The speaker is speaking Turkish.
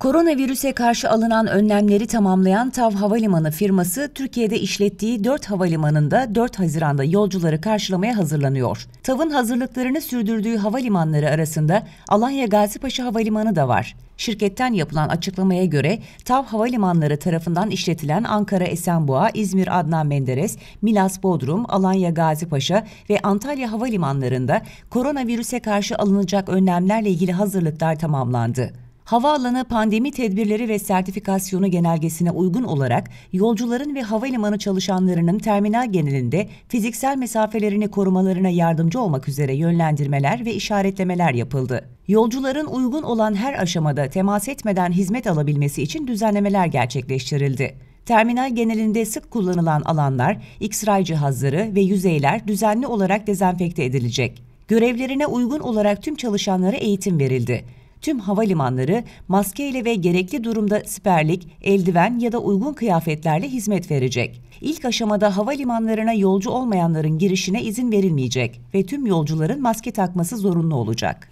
Koronavirüse karşı alınan önlemleri tamamlayan TAV Havalimanı firması Türkiye'de işlettiği 4 havalimanında 4 Haziran'da yolcuları karşılamaya hazırlanıyor. TAV'ın hazırlıklarını sürdürdüğü havalimanları arasında Alanya Gazipaşa Havalimanı da var. Şirketten yapılan açıklamaya göre TAV Havalimanları tarafından işletilen Ankara Esenboğa, İzmir Adnan Menderes, Milas Bodrum, Alanya Gazipaşa ve Antalya havalimanlarında koronavirüse karşı alınacak önlemlerle ilgili hazırlıklar tamamlandı havaalanı pandemi tedbirleri ve sertifikasyonu genelgesine uygun olarak yolcuların ve havalimanı çalışanlarının terminal genelinde fiziksel mesafelerini korumalarına yardımcı olmak üzere yönlendirmeler ve işaretlemeler yapıldı. Yolcuların uygun olan her aşamada temas etmeden hizmet alabilmesi için düzenlemeler gerçekleştirildi. Terminal genelinde sık kullanılan alanlar, X-ray cihazları ve yüzeyler düzenli olarak dezenfekte edilecek. Görevlerine uygun olarak tüm çalışanlara eğitim verildi. Tüm havalimanları maskeyle ve gerekli durumda siperlik, eldiven ya da uygun kıyafetlerle hizmet verecek. İlk aşamada havalimanlarına yolcu olmayanların girişine izin verilmeyecek ve tüm yolcuların maske takması zorunlu olacak.